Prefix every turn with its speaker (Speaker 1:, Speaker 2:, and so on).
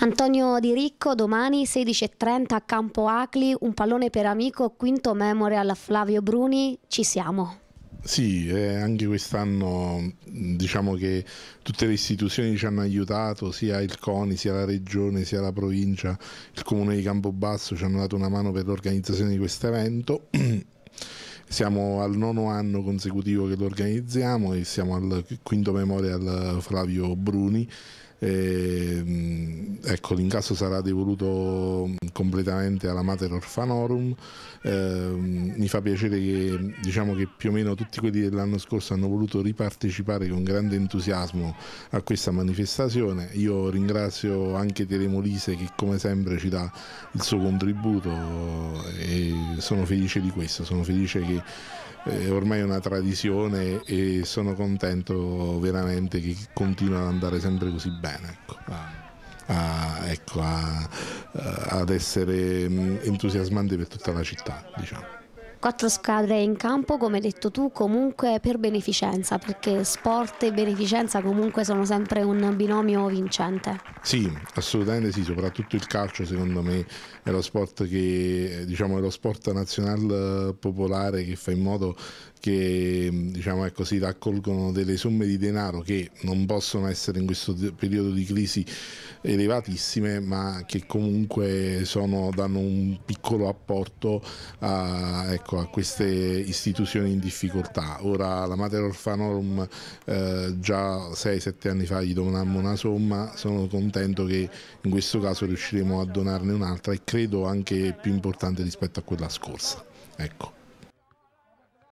Speaker 1: Antonio Di Ricco, domani 16.30 a Campo Acli, un pallone per amico, quinto memorial a Flavio Bruni, ci siamo.
Speaker 2: Sì, eh, anche quest'anno diciamo che tutte le istituzioni ci hanno aiutato, sia il CONI, sia la Regione, sia la provincia, il Comune di Campobasso ci hanno dato una mano per l'organizzazione di questo evento. siamo al nono anno consecutivo che lo organizziamo e siamo al quinto memorial eh, Flavio Bruni. E, mm, ecco, l'incasso sarà devoluto mm, completamente alla Mater Orfanorum. Eh, mm, mi fa piacere che, diciamo che più o meno tutti quelli dell'anno scorso hanno voluto ripartecipare con grande entusiasmo a questa manifestazione. Io ringrazio anche Tele Molise che come sempre ci dà il suo contributo e sono felice di questo, sono felice che eh, è ormai una tradizione e sono contento veramente che continua ad andare sempre così bene. Ecco. A, ecco, a, eh, ad essere mm, entusiasmante per tutta la città, diciamo.
Speaker 1: Quattro squadre in campo, come hai detto tu, comunque per beneficenza, perché sport e beneficenza comunque sono sempre un binomio vincente.
Speaker 2: Sì, assolutamente sì, soprattutto il calcio secondo me è lo sport, che, diciamo, è lo sport nazionale eh, popolare che fa in modo che diciamo, ecco, si raccolgono delle somme di denaro che non possono essere in questo periodo di crisi elevatissime, ma che comunque sono, danno un piccolo apporto a, ecco, ecco, a queste istituzioni in difficoltà. Ora la Mater Orfanorum eh, già 6-7 anni fa gli donammo una somma, sono contento che in questo caso riusciremo a donarne un'altra e credo anche più importante rispetto a quella scorsa.
Speaker 1: Ecco.